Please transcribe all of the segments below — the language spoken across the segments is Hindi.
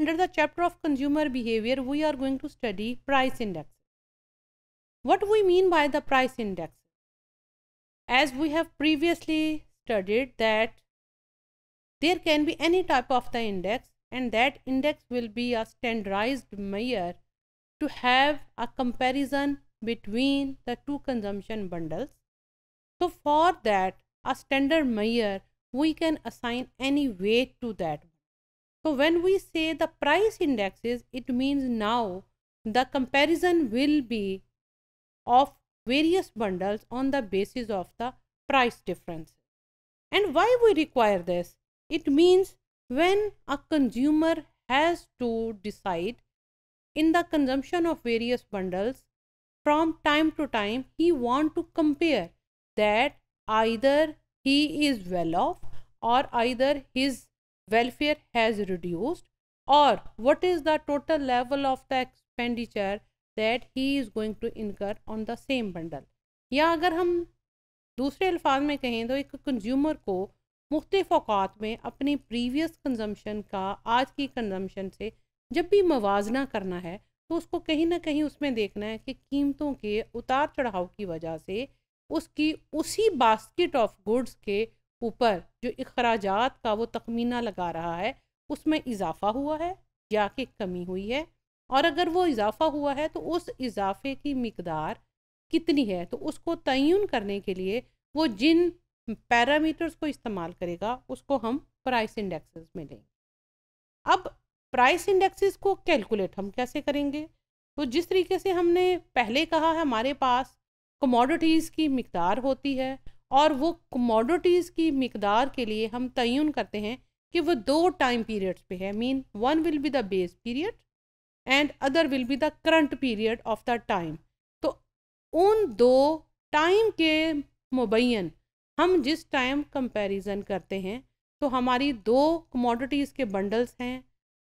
Under the chapter of consumer behavior, we are going to study price indexes. What we mean by the price index? As we have previously studied that there can be any type of the index and that index will be a standardized measure to have a comparison between the two consumption bundles. So for that, a standard measure, we can assign any weight to that so when we say the price indexes, it means now the comparison will be of various bundles on the basis of the price difference. And why we require this? It means when a consumer has to decide in the consumption of various bundles from time to time he want to compare that either he is well off or either his welfare has reduced और what is the total level of the expenditure that he is going to incur on the same bundle या अगर हम दूसरे अल्फाज में कहें तो एक कंज्यूमर को मुख्तफ अवकात में अपनी प्रीवियस कंजम्पशन का आज की कंजम्पशन से जब भी मुजना करना है तो उसको कहीं ना कहीं उसमें देखना है कि कीमतों के उतार चढ़ाव की वजह से उसकी उसी बास्केट ऑफ गुड्स के ऊपर जो अखराज का वो तखमीना लगा रहा है उसमें इजाफा हुआ है या कि कमी हुई है और अगर वो इजाफा हुआ है तो उस इजाफे की मकदार कितनी है तो उसको तयन करने के लिए वो जिन पैरामीटर्स को इस्तेमाल करेगा उसको हम प्राइस इंडेक्सेस में लेंगे अब प्राइस इंडेक्सेस को कैलकुलेट हम कैसे करेंगे तो जिस तरीके से हमने पहले कहा है हमारे पास कमोडिटीज़ की मकदार होती है और वो कमोडिटीज़ की मकदार के लिए हम तयन करते हैं कि वो दो टाइम पीरियड्स पे है mean one will be the base period and other will be the current period of the time तो उन दो टाइम के मुबैन हम जिस टाइम कंपैरिजन करते हैं तो हमारी दो कमोडिटीज़ के बंडल्स हैं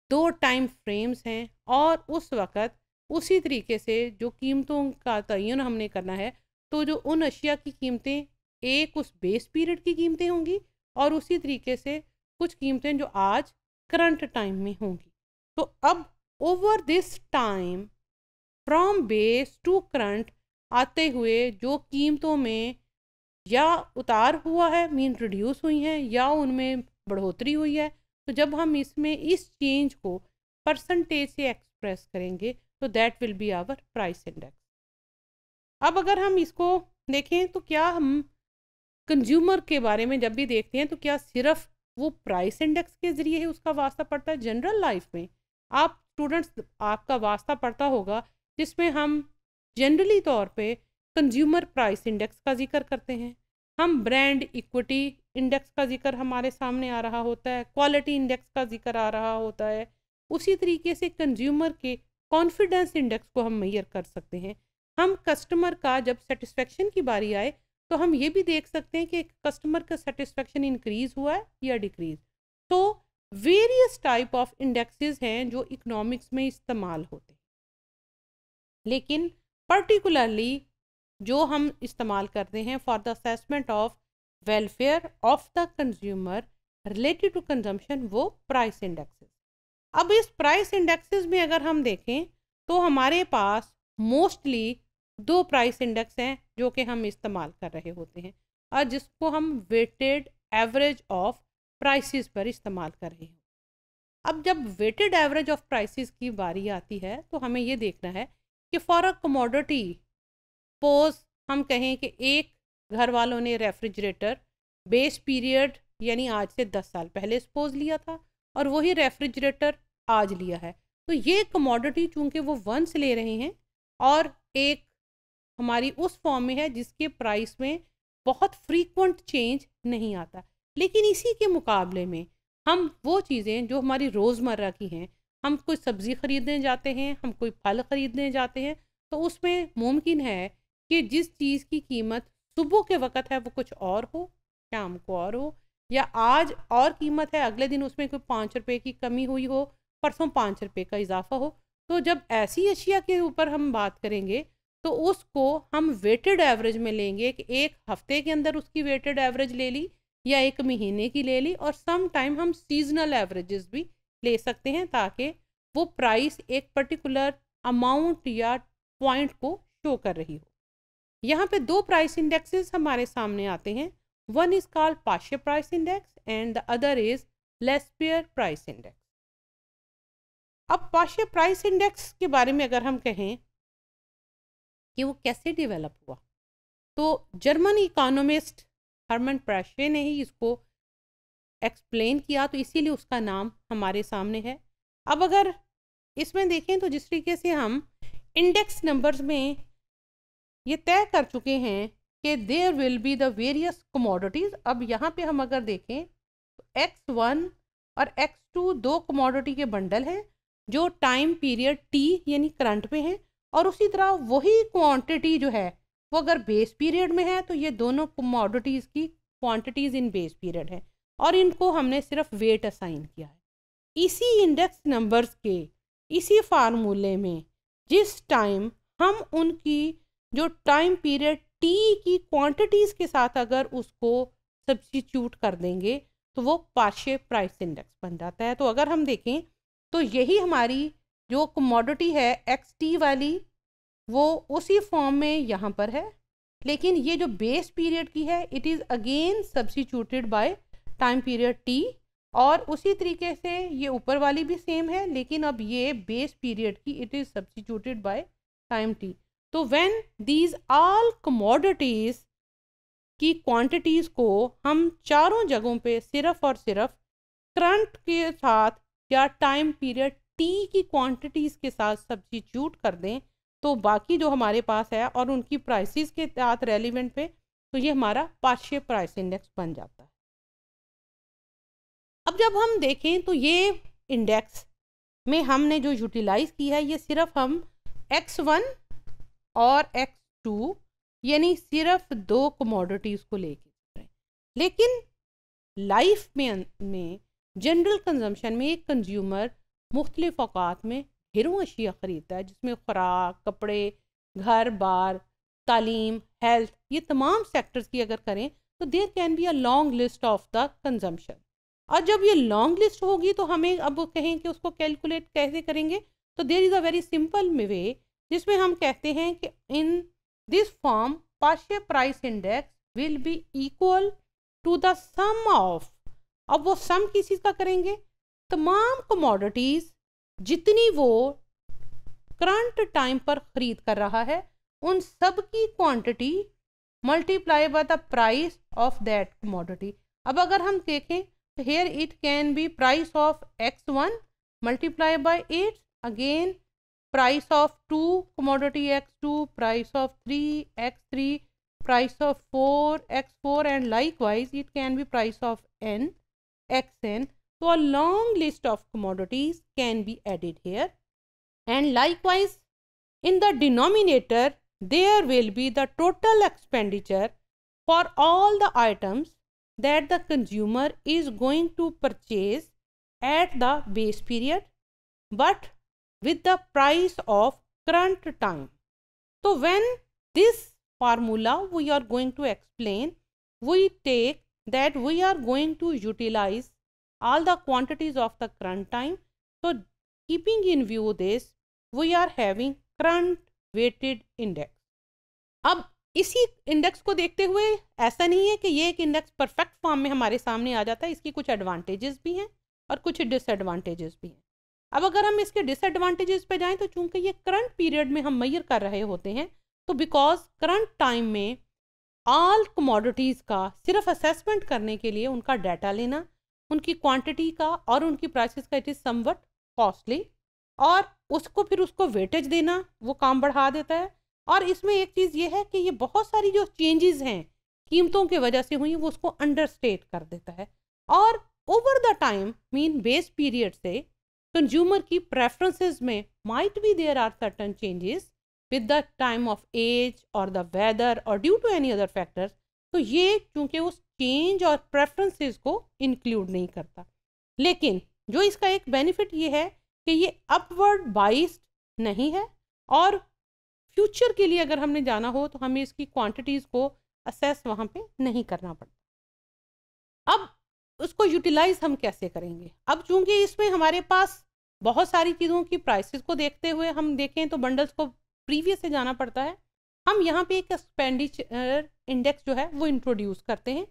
दो टाइम फ्रेम्स हैं और उस वक़्त उसी तरीके से जो कीमतों का तयन हमने करना है तो जो उन अशिया की कीमतें एक उस बेस पीरियड की कीमतें होंगी और उसी तरीके से कुछ कीमतें जो आज करंट टाइम में होंगी तो अब over this time from base to current आते हुए जो कीमतों में या उतार हुआ है मीन रिड्यूस हुई हैं या उनमें बढ़ोतरी हुई है तो जब हम इसमें इस चेंज को परसेंटेज से एक्सप्रेस करेंगे तो that will be our price index अब अगर हम इसको देखें तो क्या हम कंज्यूमर के बारे में जब भी देखते हैं तो क्या सिर्फ वो प्राइस इंडेक्स के ज़रिए ही उसका वास्ता पड़ता है जनरल लाइफ में आप स्टूडेंट्स आपका वास्ता पड़ता होगा जिसमें हम जनरली तौर पे कंज्यूमर प्राइस इंडेक्स का जिक्र करते हैं हम ब्रांड इक्विटी इंडेक्स का जिक्र हमारे सामने आ रहा होता है क्वालिटी इंडेक्स का जिक्र आ रहा होता है उसी तरीके से कंज्यूमर के कॉन्फिडेंस इंडेक्स को हम मैयर कर सकते हैं हम कस्टमर का जब सेटिस्फेक्शन की बारी आए तो हम ये भी देख सकते हैं कि कस्टमर का सेटिस्फेक्शन इंक्रीज हुआ है या डिक्रीज तो वेरियस टाइप ऑफ इंडेक्सेस हैं जो इकोनॉमिक्स में इस्तेमाल होते हैं लेकिन पर्टिकुलरली जो हम इस्तेमाल करते हैं for the assessment of welfare of the consumer related to consumption वो प्राइस इंडेक्सेस अब इस प्राइस इंडेक्सेस में अगर हम देखें तो हमारे पास मोस्टली दो प्राइस इंडेक्स हैं जो कि हम इस्तेमाल कर रहे होते हैं और जिसको हम वेटेड एवरेज ऑफ प्राइसेस पर इस्तेमाल कर रहे हैं अब जब वेटेड एवरेज ऑफ प्राइसेस की बारी आती है तो हमें ये देखना है कि फॉर अ कमोडिटी पोज हम कहें कि एक घर वालों ने रेफ्रिजरेटर बेस पीरियड यानी आज से दस साल पहले सपोज लिया था और वही रेफ्रिजरेटर आज लिया है तो ये कमोडिटी चूंकि वो वंस ले रहे हैं और एक हमारी उस फॉर्म में है जिसके प्राइस में बहुत फ्रीक्वेंट चेंज नहीं आता लेकिन इसी के मुकाबले में हम वो चीज़ें जो हमारी रोज़मर्रा की हैं हम कोई सब्ज़ी ख़रीदने जाते हैं हम कोई फल ख़रीदने जाते हैं तो उसमें मुमकिन है कि जिस चीज़ की कीमत सुबह के वक़्त है वो कुछ और हो शाम को और हो या आज और कीमत है अगले दिन उसमें कोई पाँच रुपये की कमी हुई हो परसों पाँच रुपये का इजाफा हो तो जब ऐसी अशिया के ऊपर हम बात करेंगे तो उसको हम वेटेड एवरेज में लेंगे कि एक हफ्ते के अंदर उसकी वेटेड एवरेज ले ली या एक महीने की ले ली और सम टाइम हम सीजनल एवरेजेस भी ले सकते हैं ताकि वो प्राइस एक पर्टिकुलर अमाउंट या पॉइंट को शो कर रही हो यहाँ पे दो प्राइस इंडेक्सेस हमारे सामने आते हैं one is call Paasche price index and the other is Laspeyres price index अब पाश्य प्राइस इंडेक्स के बारे में अगर हम कहें कि वो कैसे डेवलप हुआ तो जर्मन इकोनॉमिस्ट हरमन प्रेशे ने ही इसको एक्सप्लेन किया तो इसीलिए उसका नाम हमारे सामने है अब अगर इसमें देखें तो जिस तरीके से हम इंडेक्स नंबर्स में ये तय कर चुके हैं कि there will be the various commodities अब यहाँ पे हम अगर देखें तो एक्स वन और एक्स टू दो कमोडिटी के बंडल हैं जो टाइम पीरियड टी यानी करंट में हैं और उसी तरह वही क्वांटिटी जो है वो अगर बेस पीरियड में है तो ये दोनों कमोडिटीज़ की क्वांटिटीज़ इन बेस पीरियड है और इनको हमने सिर्फ वेट असाइन किया है इसी इंडेक्स नंबर्स के इसी फार्मूले में जिस टाइम हम उनकी जो टाइम पीरियड टी की क्वांटिटीज़ के साथ अगर उसको सब्सिट्यूट कर देंगे तो वो पार्शे प्राइस इंडेक्स बन जाता है तो अगर हम देखें तो यही हमारी जो कमोडिटी है एक्स टी वाली वो उसी फॉर्म में यहाँ पर है लेकिन ये जो बेस पीरियड की है it is again substituted by time period T और उसी तरीके से ये ऊपर वाली भी सेम है लेकिन अब ये बेस पीरियड की it is substituted by time T तो व्हेन दीज ऑल कमोडिटीज़ की क्वांटिटीज़ को हम चारों जगहों पे सिर्फ और सिर्फ करंट के साथ या टाइम पीरियड टी की क्वांटिटीज़ के साथ सब्जीट्यूट कर दें तो बाकी जो हमारे पास है और उनकी प्राइसेस के साथ रेलिवेंट पे तो ये हमारा पार्शियल प्राइस इंडेक्स बन जाता है अब जब हम देखें तो ये इंडेक्स में हमने जो यूटिलाइज की है ये सिर्फ हम एक्स वन और एक्स टू यानी सिर्फ दो कमोडिटीज़ को लेके लेकिन लाइफ में में जनरल कंजम्पशन में एक कंज्यूमर मुख्तलिफ अवकात में ढेरों अशिया ख़रीदता है जिसमें खुराक कपड़े घर बार तालीम हेल्थ ये तमाम सेक्टर्स की अगर करें तो there can be a long list of the consumption और जब ये लॉन्ग लिस्ट होगी तो हमें अब कहें कि उसको कैलकुलेट कैसे करेंगे तो there is a very simple way जिसमें हम कहते हैं कि in this form partial price index will be equal to the sum of अब वो सम किस चीज़ का करेंगे तमाम कमोडिटीज़ जितनी वो करंट टाइम पर ख़रीद कर रहा है उन सब की quantity multiply by the price of that commodity अब अगर हम देखें तो here it can be price of x one multiply by eight again price of two commodity x two price of three x three price of four x four and like wise it can be price of n x n So, a long list of commodities can be added here. And likewise, in the denominator, there will be the total expenditure for all the items that the consumer is going to purchase at the base period, but with the price of current time. So, when this formula we are going to explain, we take that we are going to utilize all the quantities of the current time. So keeping in view this, we are having current weighted index. अब इसी इंडेक्स को देखते हुए ऐसा नहीं है कि ये एक इंडेक्स परफेक्ट फॉर्म में हमारे सामने आ जाता है इसकी कुछ एडवांटेजेस भी हैं और कुछ डिसएडवांटेजेस भी हैं अब अगर हम इसके डिसएडवांटेजेस पे जाएं तो चूंकि ये करंट पीरियड में हम मैयर कर रहे होते हैं तो बिकॉज करंट टाइम में ऑल कमोडिटीज़ का सिर्फ असेसमेंट करने के लिए उनका डाटा लेना उनकी क्वांटिटी का और उनकी प्राइसेस का इट इज़ समवट कॉस्टली और उसको फिर उसको वेटेज देना वो काम बढ़ा देता है और इसमें एक चीज़ ये है कि ये बहुत सारी जो चेंजेस हैं कीमतों की वजह से हुई वो उसको अंडरस्टेट कर देता है और over the time mean base period से कंज्यूमर की प्रेफरेंसेस में might be there are certain changes with the time of age और द वेदर और due to any other factors तो ये चूँकि उस चेंज और प्रेफरेंसेस को इंक्लूड नहीं करता लेकिन जो इसका एक बेनिफिट ये है कि ये अपवर्ड बाइस्ड नहीं है और फ्यूचर के लिए अगर हमने जाना हो तो हमें इसकी क्वांटिटीज़ को असेस वहाँ पे नहीं करना पड़ता अब उसको यूटिलाइज हम कैसे करेंगे अब चूंकि इसमें हमारे पास बहुत सारी चीज़ों की प्राइसेस को देखते हुए हम देखें तो बंडल्स को प्रीवियस से जाना पड़ता है हम यहाँ पे एक एक्सपेंडिचर इंडेक्स जो है वो इंट्रोड्यूस करते हैं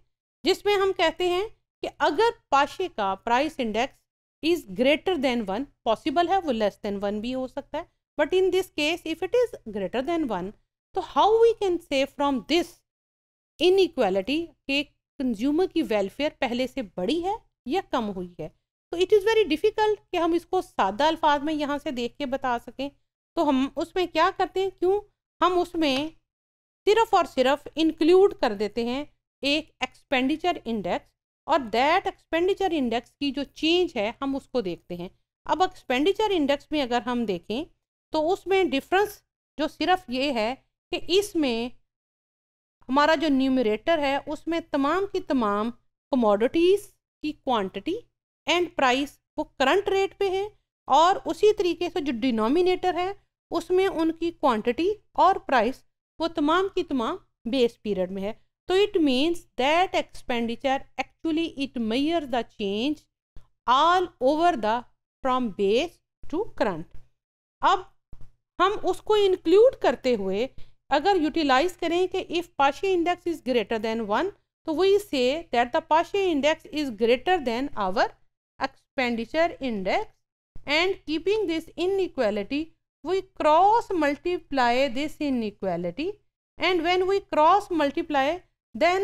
जिसमें हम कहते हैं कि अगर पाशे का price index is greater than one possible है वो लेस देन वन भी हो सकता है but in this case if it is greater than one तो how we can say from this inequality के कंज्यूमर की वेलफेयर पहले से बड़ी है या कम हुई है तो इट इज़ वेरी डिफ़िकल्ट कि हम इसको सादा अल्फाज में यहाँ से देख के बता सकें तो हम उसमें क्या करते हैं क्यों हम उसमें सिर्फ और सिर्फ इंक्लूड कर देते हैं एक एक्सपेंडिचर इंडेक्स और दैट एक्सपेंडिचर इंडेक्स की जो चेंज है हम उसको देखते हैं अब एक्सपेंडिचर इंडेक्स में अगर हम देखें तो उसमें डिफरेंस जो सिर्फ ये है कि इसमें हमारा जो न्यूमरेटर है उसमें तमाम की तमाम कमोडिटीज़ की क्वांटिटी एंड प्राइस वो करंट रेट पे है और उसी तरीके से जो डिनोमिनेटर है उसमें उनकी क्वांटिटी और प्राइस वो तमाम की तमाम बेस पीरियड में है तो it means that expenditure actually it measure the change all over the from base to current अब हम उसको इंक्लूड करते हुए अगर यूटिलाइज करें कि if Paasche index is greater than one तो we say that the Paasche index is greater than our expenditure index and keeping this inequality we cross multiply this inequality and when we cross multiply then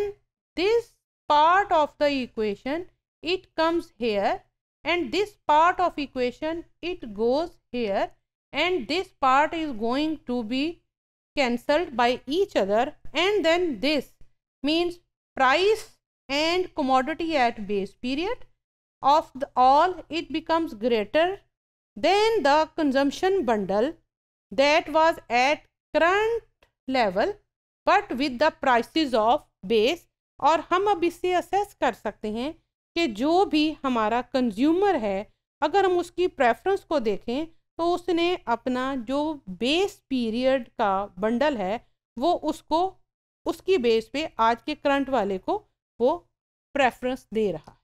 this part of the equation it comes here and this part of equation it goes here and this part is going to be cancelled by each other and then this means price and commodity at base period of all it becomes greater Then the consumption bundle that was at current level but with the prices of base और हम अब इसे असेस कर सकते हैं कि जो भी हमारा कंज्यूमर है अगर हम उसकी प्रेफरेंस को देखें तो उसने अपना जो बेस पीरियड का बंडल है वो उसको उसकी बेस पे आज के करंट वाले को वो प्रेफरेंस दे रहा